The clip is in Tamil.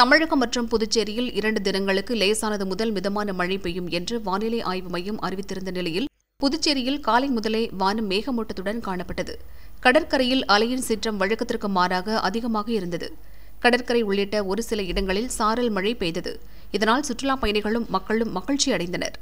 தமிழகம் மற்றும் புதுச்சேரியில் இரண்டு தினங்களுக்கு லேசானது முதல் மிதமான மழை பெய்யும் என்று வானிலை ஆய்வு மையம் அறிவித்திருந்த நிலையில் புதுச்சேரியில் காலை முதலே வானம் மேகமூட்டத்துடன் காணப்பட்டது கடற்கரையில் அலையின் சீற்றம் வழக்கத்திற்கு மாறாக அதிகமாக இருந்தது கடற்கரை உள்ளிட்ட ஒரு சில இடங்களில் சாரல் மழை பெய்தது இதனால் சுற்றுலாப் பயணிகளும் மக்களும் மகிழ்ச்சி அடைந்தனர்